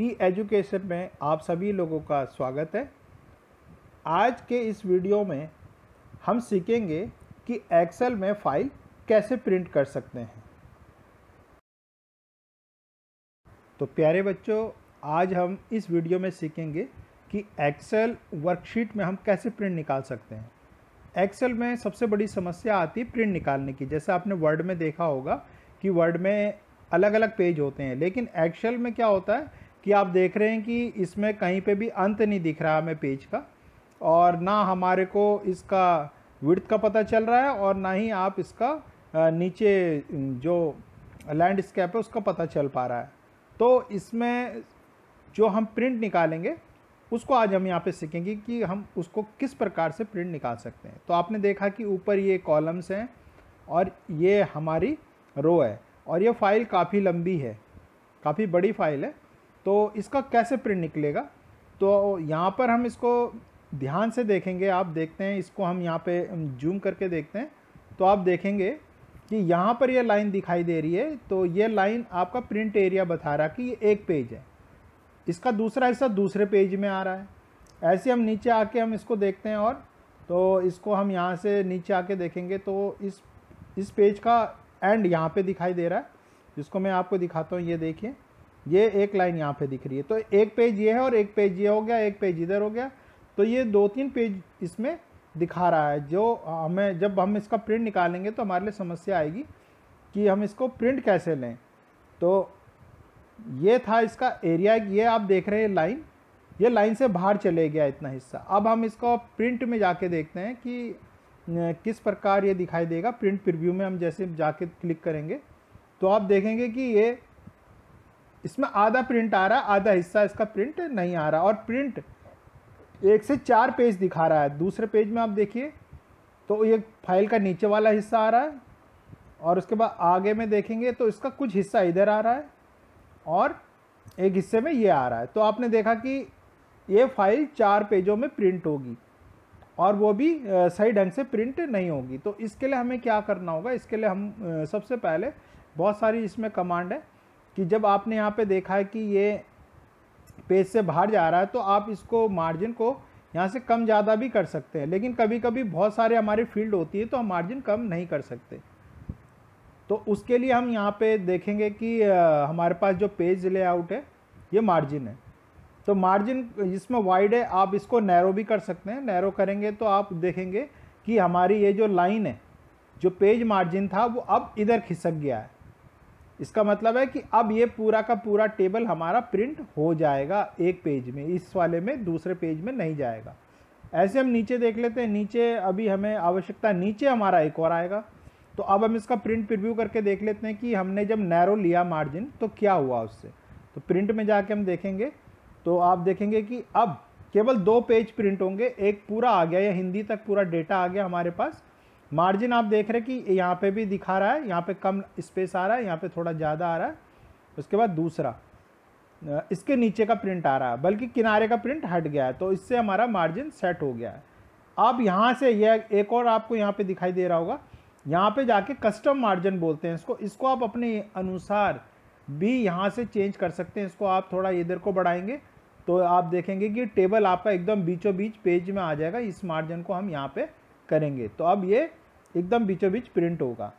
ई education में आप सभी लोगों का स्वागत है आज के इस वीडियो में हम सीखेंगे कि एक्सेल में फ़ाइल कैसे प्रिंट कर सकते हैं तो प्यारे बच्चों आज हम इस वीडियो में सीखेंगे कि एक्सेल वर्कशीट में हम कैसे प्रिंट निकाल सकते हैं एक्सेल में सबसे बड़ी समस्या आती है प्रिंट निकालने की जैसे आपने वर्ड में देखा होगा कि वर्ड में अलग अलग पेज होते हैं लेकिन एक्सेल में क्या होता है कि आप देख रहे हैं कि इसमें कहीं पे भी अंत नहीं दिख रहा हमें पेज का और ना हमारे को इसका विड्थ का पता चल रहा है और ना ही आप इसका नीचे जो लैंडस्केप है उसका पता चल पा रहा है तो इसमें जो हम प्रिंट निकालेंगे उसको आज हम यहाँ पे सीखेंगे कि हम उसको किस प्रकार से प्रिंट निकाल सकते हैं तो आपने देखा कि ऊपर ये कॉलम्स हैं और ये हमारी रो है और ये फाइल काफ़ी लंबी है काफ़ी बड़ी फाइल है तो इसका कैसे प्रिंट निकलेगा तो यहाँ पर हम इसको ध्यान से देखेंगे आप देखते हैं इसको हम यहाँ पे जूम करके देखते हैं तो आप देखेंगे कि यहाँ पर यह लाइन दिखाई दे रही है तो ये लाइन आपका प्रिंट एरिया बता रहा कि ये एक पेज है इसका दूसरा हिस्सा दूसरे पेज में आ रहा है ऐसे हम नीचे आके हम इसको देखते हैं और तो इसको हम यहाँ से नीचे आके देखेंगे तो इस इस पेज का एंड यहाँ पे दिखाई दे रहा है जिसको मैं आपको दिखाता हूँ ये देखिए ये एक लाइन यहाँ पे दिख रही है तो एक पेज ये है और एक पेज ये हो गया एक पेज इधर हो गया तो ये दो तीन पेज इसमें दिखा रहा है जो हमें जब हम इसका प्रिंट निकालेंगे तो हमारे लिए समस्या आएगी कि हम इसको प्रिंट कैसे लें तो ये था इसका एरिया ये आप देख रहे हैं लाइन ये लाइन से बाहर चले गया इतना हिस्सा अब हम इसको प्रिंट में जाके देखते हैं कि किस प्रकार ये दिखाई देगा प्रिंट प्रिव्यू में हम जैसे जाके क्लिक करेंगे तो आप देखेंगे कि ये इसमें आधा प्रिंट आ रहा है आधा हिस्सा इसका प्रिंट नहीं आ रहा और प्रिंट एक से चार पेज दिखा रहा है दूसरे पेज में आप देखिए तो ये फाइल का नीचे वाला हिस्सा आ रहा है और उसके बाद आगे में देखेंगे तो इसका कुछ हिस्सा इधर आ रहा है और एक हिस्से में ये आ रहा है तो आपने देखा कि ये फाइल चार पेजों में प्रिंट होगी और वो भी सही ढंग से प्रिंट नहीं होगी तो इसके लिए हमें क्या करना होगा इसके लिए हम सबसे पहले बहुत सारी इसमें कमांड है कि जब आपने यहाँ पे देखा है कि ये पेज से बाहर जा रहा है तो आप इसको मार्जिन को यहाँ से कम ज़्यादा भी कर सकते हैं लेकिन कभी कभी बहुत सारे हमारी फील्ड होती है तो हम मार्जिन कम नहीं कर सकते तो उसके लिए हम यहाँ पे देखेंगे कि हमारे पास जो पेज लेआउट है ये मार्जिन है तो मार्जिन जिसमें वाइड है आप इसको नैरो भी कर सकते हैं नैरो करेंगे तो आप देखेंगे कि हमारी ये जो लाइन है जो पेज मार्जिन था वो अब इधर खिसक गया है इसका मतलब है कि अब ये पूरा का पूरा टेबल हमारा प्रिंट हो जाएगा एक पेज में इस वाले में दूसरे पेज में नहीं जाएगा ऐसे हम नीचे देख लेते हैं नीचे अभी हमें आवश्यकता नीचे हमारा एक और आएगा तो अब हम इसका प्रिंट प्रिव्यू करके देख लेते हैं कि हमने जब नैरो लिया मार्जिन तो क्या हुआ उससे तो प्रिंट में जाके हम देखेंगे तो आप देखेंगे कि अब केवल दो पेज प्रिंट होंगे एक पूरा आ गया या हिंदी तक पूरा डेटा आ गया हमारे पास मार्जिन आप देख रहे हैं कि यहाँ पे भी दिखा रहा है यहाँ पे कम स्पेस आ रहा है यहाँ पे थोड़ा ज़्यादा आ रहा है उसके बाद दूसरा इसके नीचे का प्रिंट आ रहा है बल्कि किनारे का प्रिंट हट गया है तो इससे हमारा मार्जिन सेट हो गया है अब यहाँ से यह एक और आपको यहाँ पे दिखाई दे रहा होगा यहाँ पे जाके कस्टम मार्जिन बोलते हैं इसको इसको आप अपने अनुसार भी यहाँ से चेंज कर सकते हैं इसको आप थोड़ा इधर को बढ़ाएंगे तो आप देखेंगे कि टेबल आपका एकदम बीचों बीच पेज में आ जाएगा इस मार्जिन को हम यहाँ पे करेंगे तो अब ये एकदम बीचों बीच प्रिंट होगा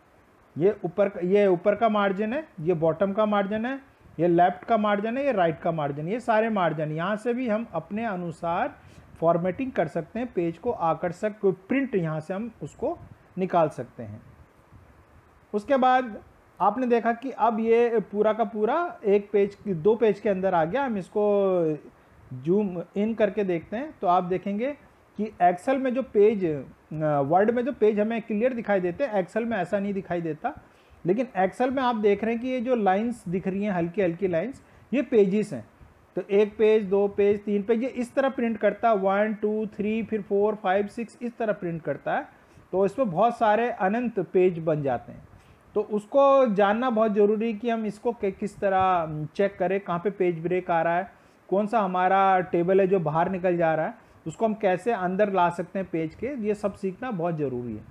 ये ऊपर ये ऊपर का मार्जिन है ये बॉटम का मार्जिन है ये लेफ्ट का मार्जिन है ये राइट का मार्जिन ये सारे मार्जिन यहाँ से भी हम अपने अनुसार फॉर्मेटिंग कर सकते हैं पेज को आकर्षक प्रिंट यहाँ से हम उसको निकाल सकते हैं उसके बाद आपने देखा कि अब ये पूरा का पूरा एक पेज दो पेज के अंदर आ गया हम इसको जूम इन करके देखते हैं तो आप देखेंगे कि एक्सेल में जो पेज वर्ड में जो पेज हमें क्लियर दिखाई देते हैं एक्सेल में ऐसा नहीं दिखाई देता लेकिन एक्सेल में आप देख रहे हैं कि ये जो लाइंस दिख रही हैं हल्की हल्की लाइंस ये पेजेस हैं तो एक पेज दो पेज तीन पेज ये इस तरह प्रिंट करता है वन टू थ्री फिर फोर फाइव सिक्स इस तरह प्रिंट करता है तो इसमें बहुत सारे अनंत पेज बन जाते हैं तो उसको जानना बहुत ज़रूरी है कि हम इसको किस तरह चेक करें कहाँ पे पेज ब्रेक आ रहा है कौन सा हमारा टेबल है जो बाहर निकल जा रहा है उसको हम कैसे अंदर ला सकते हैं पेज के ये सब सीखना बहुत ज़रूरी है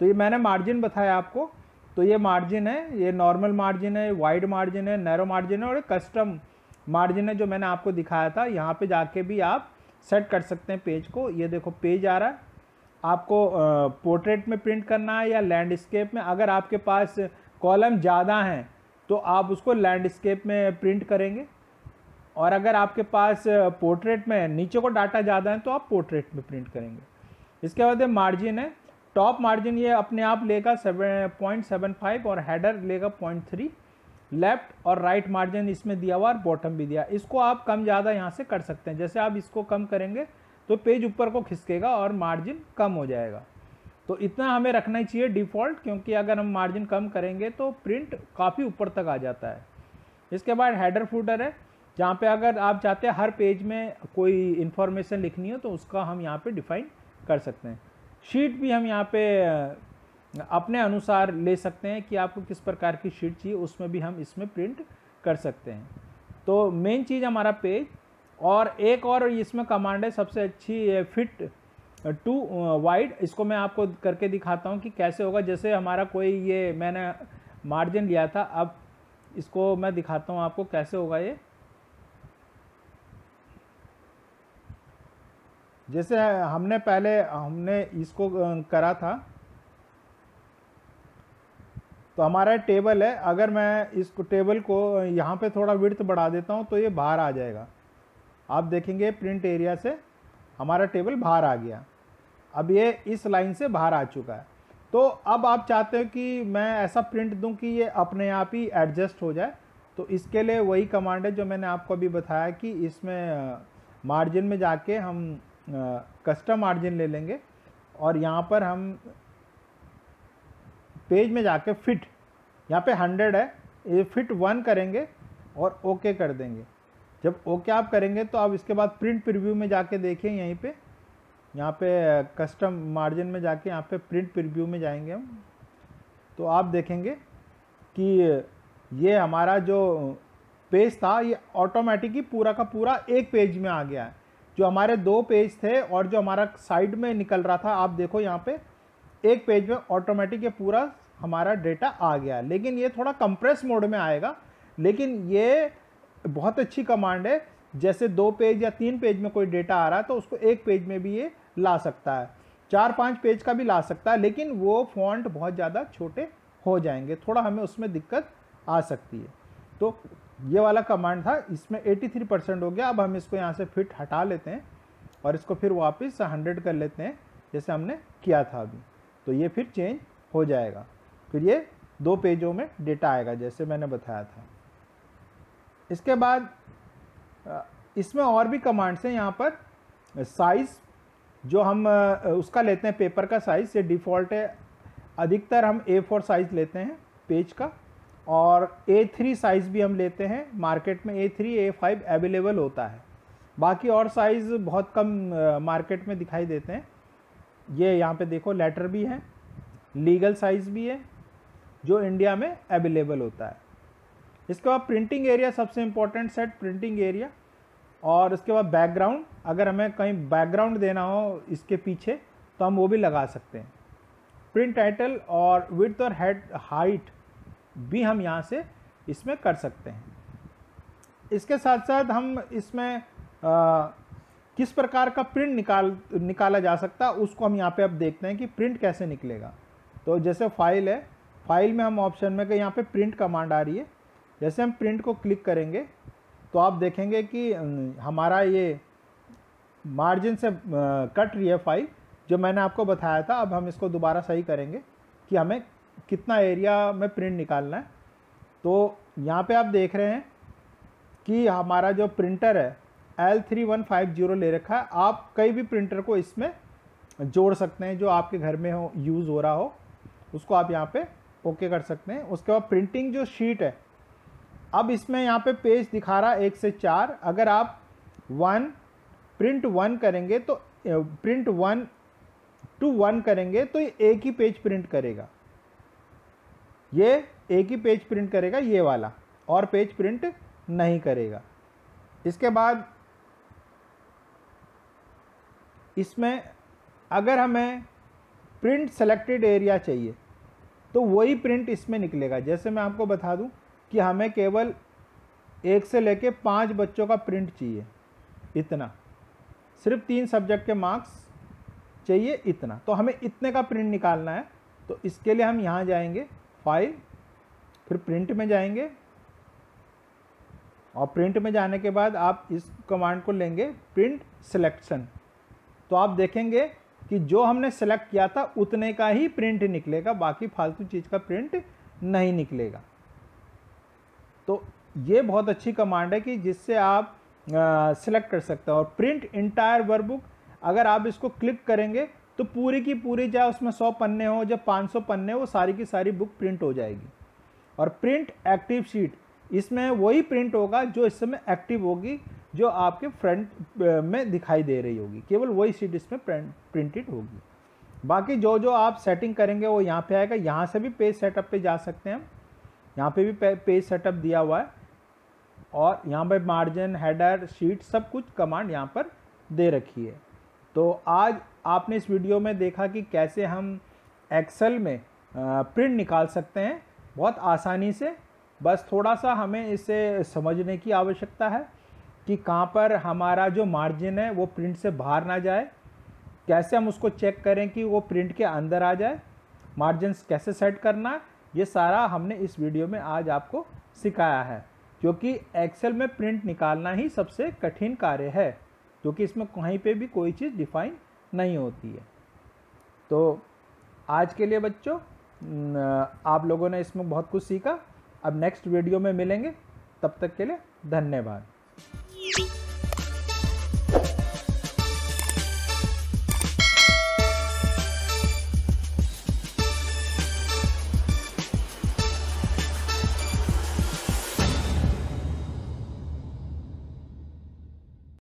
तो ये मैंने मार्जिन बताया आपको तो ये मार्जिन है ये नॉर्मल मार्जिन है वाइड मार्जिन है नैरो मार्जिन है और एक कस्टम मार्जिन है जो मैंने आपको दिखाया था यहाँ पे जाके भी आप सेट कर सकते हैं पेज को ये देखो पेज आ रहा है आपको पोर्ट्रेट में प्रिंट करना है या लैंडस्केप में अगर आपके पास कॉलम ज़्यादा हैं तो आप उसको लैंडस्केप में प्रिंट करेंगे और अगर आपके पास पोर्ट्रेट में नीचे को डाटा ज़्यादा है तो आप पोर्ट्रेट में प्रिंट करेंगे इसके बाद मार्जिन है टॉप मार्जिन ये अपने आप लेगा सेवन पॉइंट सेवन फाइव और हेडर लेगा पॉइंट थ्री लेफ्ट और राइट मार्जिन इसमें दिया हुआ और बॉटम भी दिया इसको आप कम ज़्यादा यहाँ से कर सकते हैं जैसे आप इसको कम करेंगे तो पेज ऊपर को खिसकेगा और मार्जिन कम हो जाएगा तो इतना हमें रखना ही चाहिए डिफ़ॉल्ट क्योंकि अगर हम मार्जिन कम करेंगे तो प्रिंट काफ़ी ऊपर तक आ जाता है इसके बाद हेडर फूडर है जहाँ पे अगर आप चाहते हैं हर पेज में कोई इन्फॉर्मेशन लिखनी हो तो उसका हम यहाँ पे डिफाइन कर सकते हैं शीट भी हम यहाँ पे अपने अनुसार ले सकते हैं कि आपको किस प्रकार की शीट चाहिए उसमें भी हम इसमें प्रिंट कर सकते हैं तो मेन चीज़ हमारा पेज और एक और इसमें कमांड है सबसे अच्छी फिट टू वाइड इसको मैं आपको करके दिखाता हूँ कि कैसे होगा जैसे हमारा कोई ये मैंने मार्जिन लिया था अब इसको मैं दिखाता हूँ आपको कैसे होगा ये जैसे हमने पहले हमने इसको करा था तो हमारा टेबल है अगर मैं इस टेबल को यहाँ पे थोड़ा विर्थ बढ़ा देता हूँ तो ये बाहर आ जाएगा आप देखेंगे प्रिंट एरिया से हमारा टेबल बाहर आ गया अब ये इस लाइन से बाहर आ चुका है तो अब आप चाहते हो कि मैं ऐसा प्रिंट दूं कि ये अपने आप ही एडजस्ट हो जाए तो इसके लिए वही कमांड है जो मैंने आपको अभी बताया कि इसमें मार्जिन में जाके हम कस्टम मार्जिन ले लेंगे और यहाँ पर हम पेज में जाके फिट यहाँ पे हंड्रेड है ये फिट वन करेंगे और ओके कर देंगे जब ओके आप करेंगे तो आप इसके बाद प्रिंट प्रीव्यू में जाके देखें यहीं पे यहाँ पे कस्टम मार्जिन में जाके यहाँ पे प्रिंट प्रीव्यू में जाएंगे हम तो आप देखेंगे कि ये हमारा जो पेज था ये ऑटोमेटिक ही पूरा का पूरा एक पेज में आ गया है जो हमारे दो पेज थे और जो हमारा साइड में निकल रहा था आप देखो यहाँ पे एक पेज में ऑटोमेटिक ये पूरा हमारा डेटा आ गया लेकिन ये थोड़ा कंप्रेस मोड में आएगा लेकिन ये बहुत अच्छी कमांड है जैसे दो पेज या तीन पेज में कोई डेटा आ रहा है तो उसको एक पेज में भी ये ला सकता है चार पाँच पेज का भी ला सकता है लेकिन वो फॉन्ट बहुत ज़्यादा छोटे हो जाएंगे थोड़ा हमें उसमें दिक्कत आ सकती है तो ये वाला कमांड था इसमें 83 परसेंट हो गया अब हम इसको यहाँ से फिट हटा लेते हैं और इसको फिर वापस 100 कर लेते हैं जैसे हमने किया था अभी तो ये फिर चेंज हो जाएगा फिर ये दो पेजों में डेटा आएगा जैसे मैंने बताया था इसके बाद इसमें और भी कमांड्स हैं यहाँ पर साइज़ जो हम उसका लेते हैं पेपर का साइज़ ये डिफ़ॉल्ट है अधिकतर हम ए फोर साइज़ लेते हैं पेज का और A3 साइज़ भी हम लेते हैं मार्केट में A3, A5 अवेलेबल होता है बाकी और साइज़ बहुत कम मार्केट में दिखाई देते हैं ये यहाँ पे देखो लेटर भी है लीगल साइज़ भी है जो इंडिया में अवेलेबल होता है इसके बाद प्रिंटिंग एरिया सबसे इम्पोर्टेंट सेट प्रिंटिंग एरिया और इसके बाद बैकग्राउंड अगर हमें कहीं बैकग्राउंड देना हो इसके पीछे तो हम वो भी लगा सकते हैं प्रिंट टाइटल और विथ और हेड हाइट भी हम यहाँ से इसमें कर सकते हैं इसके साथ साथ हम इसमें आ, किस प्रकार का प्रिंट निकाल निकाला जा सकता है उसको हम यहाँ पे अब देखते हैं कि प्रिंट कैसे निकलेगा तो जैसे फाइल है फाइल में हम ऑप्शन में यहाँ पे प्रिंट कमांड आ रही है जैसे हम प्रिंट को क्लिक करेंगे तो आप देखेंगे कि हमारा ये मार्जिन से कट रही है फाइल जो मैंने आपको बताया था अब हम इसको दोबारा सही करेंगे कि हमें कितना एरिया में प्रिंट निकालना है तो यहाँ पे आप देख रहे हैं कि हमारा जो प्रिंटर है L three one five zero ले रखा है आप कई भी प्रिंटर को इसमें जोड़ सकते हैं जो आपके घर में हो यूज़ हो रहा हो उसको आप यहाँ पे ओके कर सकते हैं उसके बाद प्रिंटिंग जो शीट है अब इसमें यहाँ पे पेज दिखा रहा एक से चार अगर आप वन प्रिंट वन करेंगे तो प्रिंट वन टू वन करेंगे तो एक ही पेज प्रिंट करेगा ये एक ही पेज प्रिंट करेगा ये वाला और पेज प्रिंट नहीं करेगा इसके बाद इसमें अगर हमें प्रिंट सेलेक्टेड एरिया चाहिए तो वही प्रिंट इसमें निकलेगा जैसे मैं आपको बता दूं कि हमें केवल एक से लेके पाँच बच्चों का प्रिंट चाहिए इतना सिर्फ तीन सब्जेक्ट के मार्क्स चाहिए इतना तो हमें इतने का प्रिंट निकालना है तो इसके लिए हम यहाँ जाएंगे फाइल फिर प्रिंट में जाएंगे और प्रिंट में जाने के बाद आप इस कमांड को लेंगे प्रिंट सिलेक्शन तो आप देखेंगे कि जो हमने सेलेक्ट किया था उतने का ही प्रिंट निकलेगा बाकी फालतू चीज़ का प्रिंट नहीं निकलेगा तो ये बहुत अच्छी कमांड है कि जिससे आप सेलेक्ट कर सकते हैं और प्रिंट इंटायर वर्कबुक अगर आप इसको क्लिक करेंगे तो पूरी की पूरी चाहे उसमें सौ पन्ने हो जब पाँच सौ पन्ने वो सारी की सारी बुक प्रिंट हो जाएगी और प्रिंट एक्टिव शीट इसमें वही प्रिंट होगा जो इस समय एक्टिव होगी जो आपके फ्रंट में दिखाई दे रही होगी केवल वही शीट इसमें प्रिंटेड होगी बाकी जो जो आप सेटिंग करेंगे वो यहाँ पे आएगा यहाँ से भी पेज सेटअप पे जा सकते हैं हम यहाँ पे भी पेज सेटअप दिया हुआ है और यहाँ पे मार्जिन हेडर शीट सब कुछ कमांड यहाँ पर दे रखी है तो आज आपने इस वीडियो में देखा कि कैसे हम एक्सेल में प्रिंट निकाल सकते हैं बहुत आसानी से बस थोड़ा सा हमें इसे समझने की आवश्यकता है कि कहाँ पर हमारा जो मार्जिन है वो प्रिंट से बाहर ना जाए कैसे हम उसको चेक करें कि वो प्रिंट के अंदर आ जाए मार्जिन कैसे सेट करना ये सारा हमने इस वीडियो में आज आपको सिखाया है क्योंकि एक्सेल में प्रिंट निकालना ही सबसे कठिन कार्य है क्योंकि इसमें कहीं पे भी कोई चीज़ डिफाइन नहीं होती है तो आज के लिए बच्चों आप लोगों ने इसमें बहुत कुछ सीखा अब नेक्स्ट वीडियो में मिलेंगे तब तक के लिए धन्यवाद